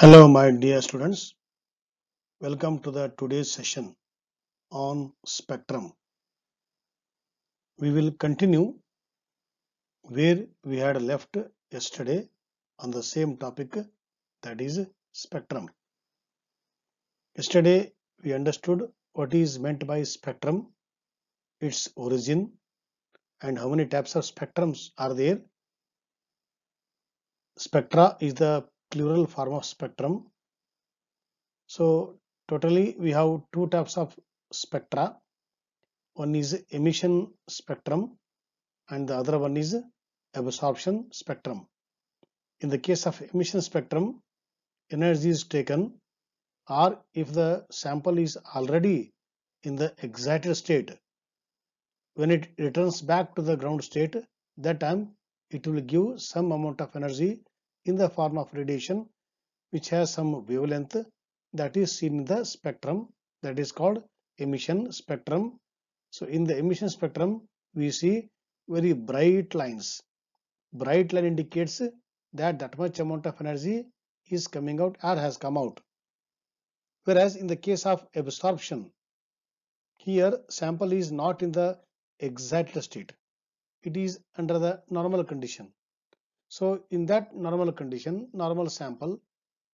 Hello my dear students. Welcome to the today's session on spectrum. We will continue where we had left yesterday on the same topic that is spectrum. Yesterday we understood what is meant by spectrum, its origin and how many types of spectrums are there. Spectra is the plural form of spectrum. So totally we have two types of spectra. One is emission spectrum and the other one is absorption spectrum. In the case of emission spectrum, energy is taken or if the sample is already in the excited state, when it returns back to the ground state, that time it will give some amount of energy in the form of radiation which has some wavelength that is seen in the spectrum that is called emission spectrum. So in the emission spectrum we see very bright lines. Bright line indicates that that much amount of energy is coming out or has come out. Whereas in the case of absorption, here sample is not in the excited state. It is under the normal condition. So in that normal condition, normal sample,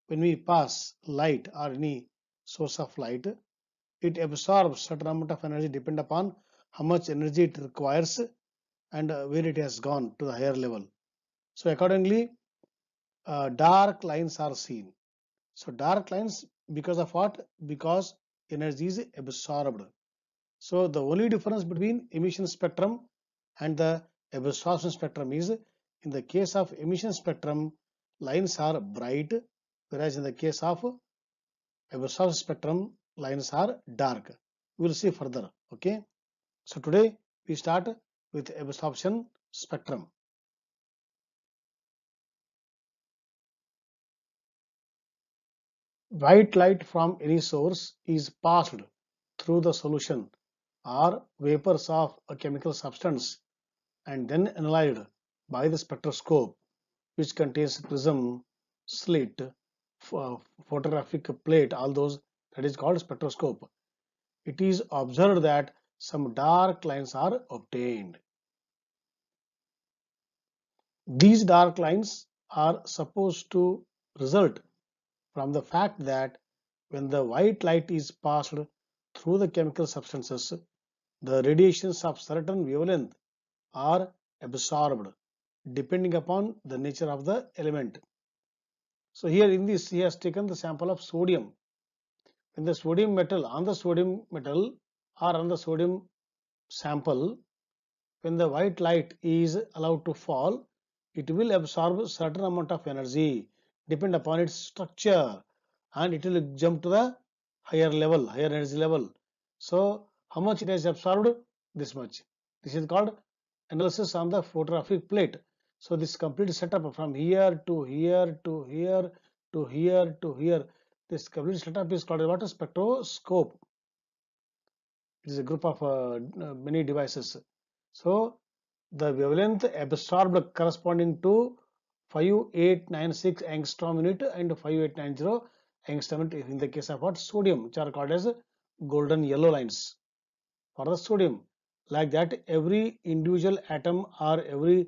when we pass light or any source of light, it absorbs certain amount of energy depend upon how much energy it requires and uh, where it has gone to the higher level. So accordingly, uh, dark lines are seen. So dark lines because of what? Because energy is absorbed. So the only difference between emission spectrum and the absorption spectrum is in the case of emission spectrum, lines are bright, whereas in the case of absorption spectrum, lines are dark. We will see further. Okay. So today we start with absorption spectrum. White light from any source is passed through the solution or vapors of a chemical substance and then analyzed by the spectroscope which contains prism slit uh, photographic plate all those that is called spectroscope it is observed that some dark lines are obtained these dark lines are supposed to result from the fact that when the white light is passed through the chemical substances the radiations of certain wavelength are absorbed depending upon the nature of the element. So here in this he has taken the sample of sodium. In the sodium metal on the sodium metal or on the sodium sample when the white light is allowed to fall it will absorb certain amount of energy depend upon its structure and it will jump to the higher level higher energy level. So how much it has absorbed this much. This is called analysis on the photographic plate so this complete setup from here to here to here to here to here. This complete setup is called what a spectroscope. It is a group of uh, uh, many devices. So the wavelength absorbed corresponding to 5896 angstrom unit and 5890 angstrom unit in the case of what sodium which are called as golden yellow lines for the sodium like that every individual atom or every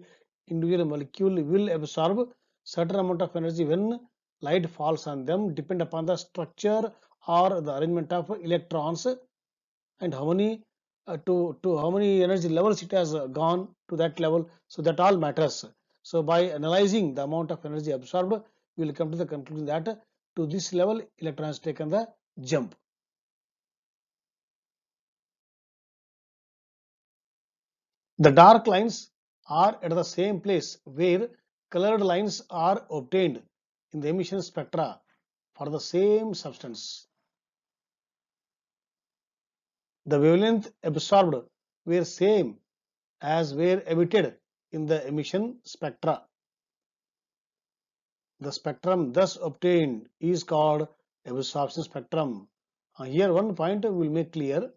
individual molecule will absorb certain amount of energy when light falls on them depend upon the structure or the arrangement of electrons and how many uh, to to how many energy levels it has gone to that level so that all matters so by analyzing the amount of energy absorbed we will come to the conclusion that to this level electrons taken the jump the dark lines are at the same place where colored lines are obtained in the emission spectra for the same substance. The wavelength absorbed were same as were emitted in the emission spectra. The spectrum thus obtained is called absorption spectrum. Here one point will make clear.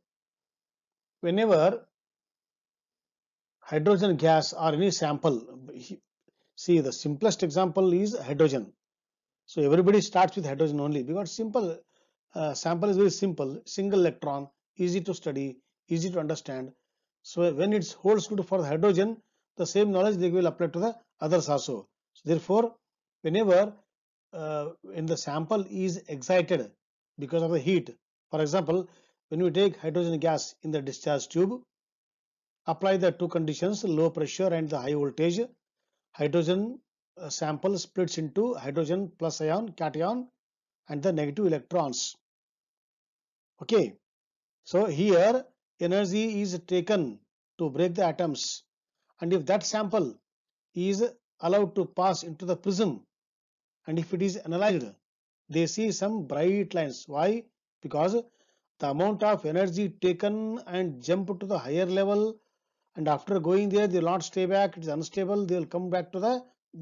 Whenever hydrogen gas or any sample. See the simplest example is hydrogen. So everybody starts with hydrogen only because simple uh, sample is very simple, single electron, easy to study, easy to understand. So when it's holds good for hydrogen, the same knowledge they will apply to the others also. So therefore, whenever uh, when the sample is excited because of the heat, for example, when we take hydrogen gas in the discharge tube, Apply the two conditions, low pressure and the high voltage. Hydrogen uh, sample splits into hydrogen plus ion, cation and the negative electrons. Okay, so here energy is taken to break the atoms and if that sample is allowed to pass into the prism and if it is analyzed they see some bright lines why because the amount of energy taken and jump to the higher level and after going there they will not stay back it is unstable they will come back to the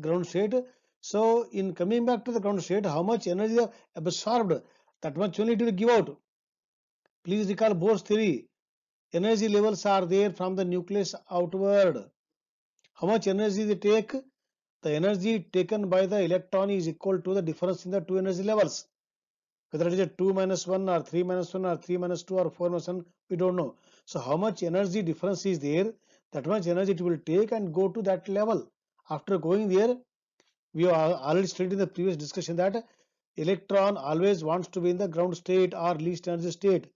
ground state so in coming back to the ground state how much energy absorbed that much only it will give out please recall bohr's theory energy levels are there from the nucleus outward how much energy they take the energy taken by the electron is equal to the difference in the two energy levels whether it is a 2 minus 1 or 3 minus 1 or 3 minus 2 or 4 minus 1 we don't know so how much energy difference is there that much energy it will take and go to that level after going there we already studied in the previous discussion that electron always wants to be in the ground state or least energy state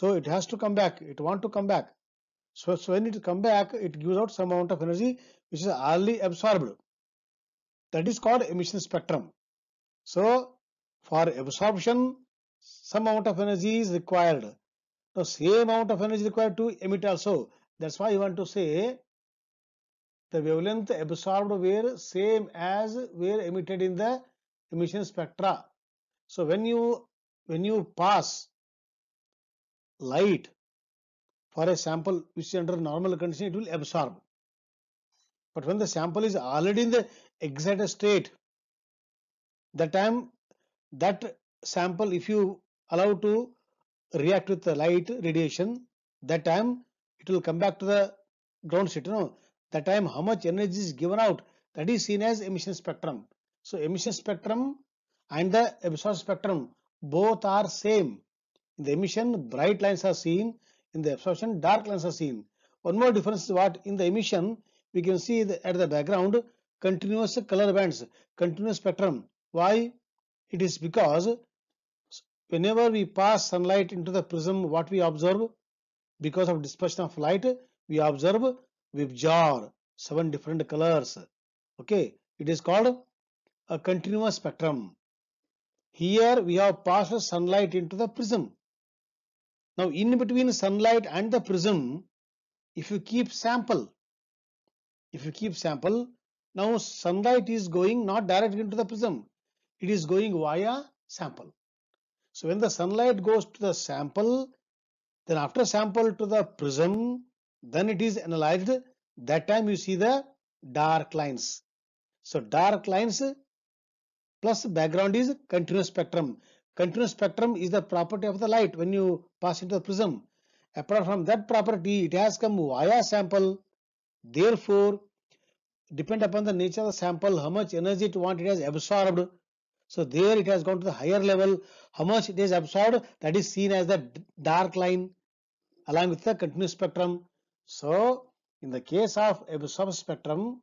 so it has to come back it want to come back so, so when it come back it gives out some amount of energy which is early absorbed that is called emission spectrum so for absorption, some amount of energy is required. The same amount of energy required to emit also. That's why you want to say the wavelength absorbed were same as were emitted in the emission spectra. So when you when you pass light for a sample which is under normal condition it will absorb. But when the sample is already in the excited state, that time that sample if you allow to react with the light radiation that time it will come back to the ground state you know that time how much energy is given out that is seen as emission spectrum so emission spectrum and the absorption spectrum both are same in the emission bright lines are seen in the absorption dark lines are seen one more difference is what in the emission we can see the, at the background continuous color bands continuous spectrum why it is because whenever we pass sunlight into the prism, what we observe? Because of dispersion of light, we observe jar seven different colors. Okay, it is called a continuous spectrum. Here we have passed sunlight into the prism. Now in between sunlight and the prism, if you keep sample, if you keep sample, now sunlight is going not directly into the prism it is going via sample. So when the sunlight goes to the sample, then after sample to the prism, then it is analyzed. That time you see the dark lines. So dark lines plus background is continuous spectrum. Continuous spectrum is the property of the light when you pass into the prism. Apart from that property, it has come via sample. Therefore, depend upon the nature of the sample, how much energy it want it has absorbed so there it has gone to the higher level. How much it is absorbed that is seen as the dark line along with the continuous spectrum. So in the case of absorbed spectrum,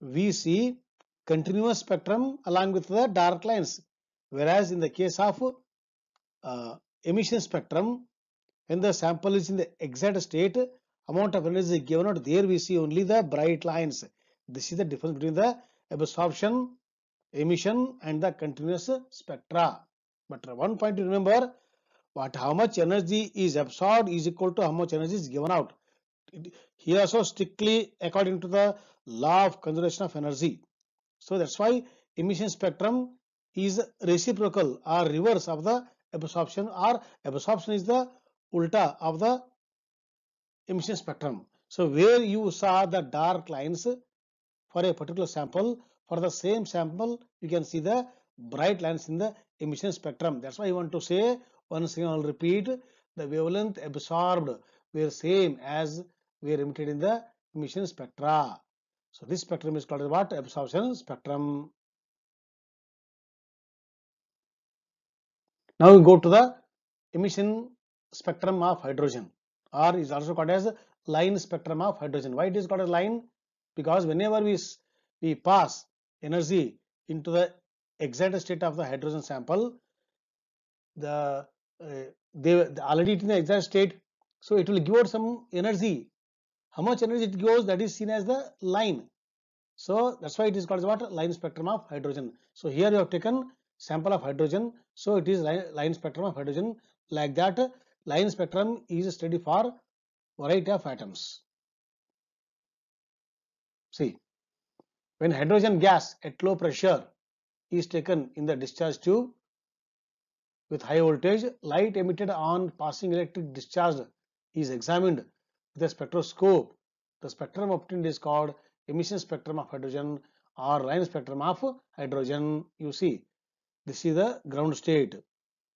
we see continuous spectrum along with the dark lines. Whereas in the case of uh, emission spectrum, when the sample is in the exact state, amount of energy is given out. There we see only the bright lines. This is the difference between the absorption emission and the continuous spectra. But one point to remember, what how much energy is absorbed is equal to how much energy is given out. Here also strictly according to the law of conservation of energy. So that's why emission spectrum is reciprocal or reverse of the absorption or absorption is the ulta of the emission spectrum. So where you saw the dark lines for a particular sample, for the same sample you can see the bright lines in the emission spectrum that's why I want to say once again I'll repeat the wavelength absorbed were same as were emitted in the emission spectra so this spectrum is called what absorption spectrum now we go to the emission spectrum of hydrogen or is also called as line spectrum of hydrogen why it is called as line because whenever we we pass energy into the excited state of the hydrogen sample the uh, they already in the excited state so it will give out some energy how much energy it gives that is seen as the line so that's why it is called as what line spectrum of hydrogen so here you have taken sample of hydrogen so it is line, line spectrum of hydrogen like that line spectrum is studied for variety of atoms see when hydrogen gas at low pressure is taken in the discharge tube with high voltage, light emitted on passing electric discharge is examined with a spectroscope. The spectrum obtained is called emission spectrum of hydrogen or line spectrum of hydrogen you see. This is the ground state.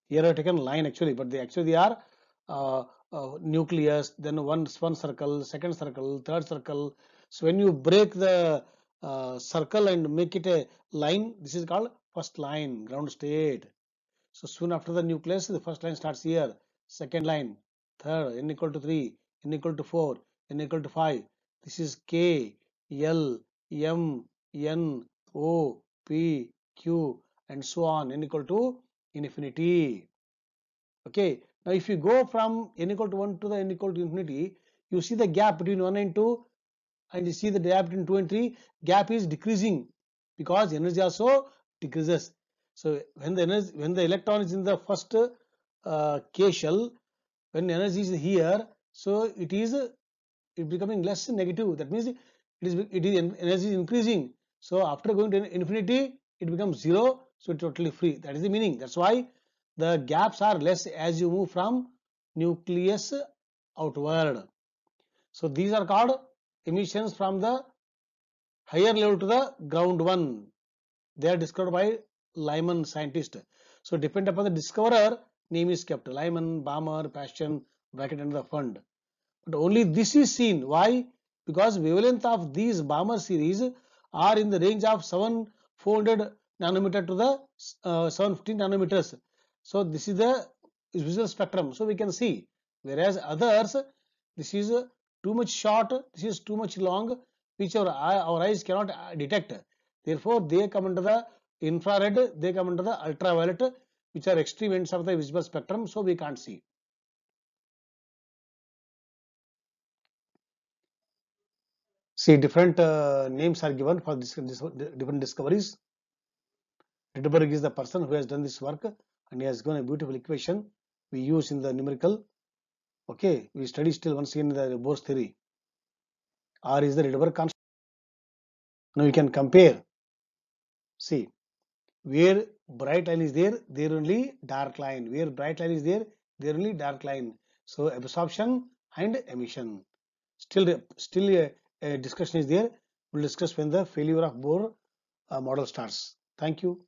Here I have taken line actually, but they actually they are uh, uh, nucleus, then one, one circle, second circle, third circle. So when you break the uh, circle and make it a line this is called first line ground state so soon after the nucleus the first line starts here second line third n equal to 3 n equal to 4 n equal to 5 this is k l m n o p q and so on n equal to infinity okay now if you go from n equal to 1 to the n equal to infinity you see the gap between 1 and 2 and you see the gap between 2 and 3 gap is decreasing because energy also decreases. So when the energy when the electron is in the first uh, k shell when energy is here so it is it becoming less negative that means it is it is energy is increasing so after going to infinity it becomes zero so totally free that is the meaning that's why the gaps are less as you move from nucleus outward so these are called emissions from the higher level to the ground one. They are discovered by Lyman scientist. So depend upon the discoverer, name is kept. Lyman, Balmer, Passion, bracket and the fund. But only this is seen. Why? Because wavelength of these Balmer series are in the range of 7400 nanometer to the uh, 715 nanometers. So this is the visual spectrum. So we can see. Whereas others, this is too much short, this is too much long, which our, our eyes cannot uh, detect. Therefore, they come under the infrared, they come under the ultraviolet, which are extreme ends of the visible spectrum, so we can't see. See, different uh, names are given for this, this, different discoveries. Rydberg is the person who has done this work and he has given a beautiful equation we use in the numerical Okay, we study still once again the Bohr's theory. R is the redberg constant. Now you can compare. See, where bright line is there, there only dark line. Where bright line is there, there only dark line. So absorption and emission. Still, still a, a discussion is there. We'll discuss when the failure of Bohr uh, model starts. Thank you.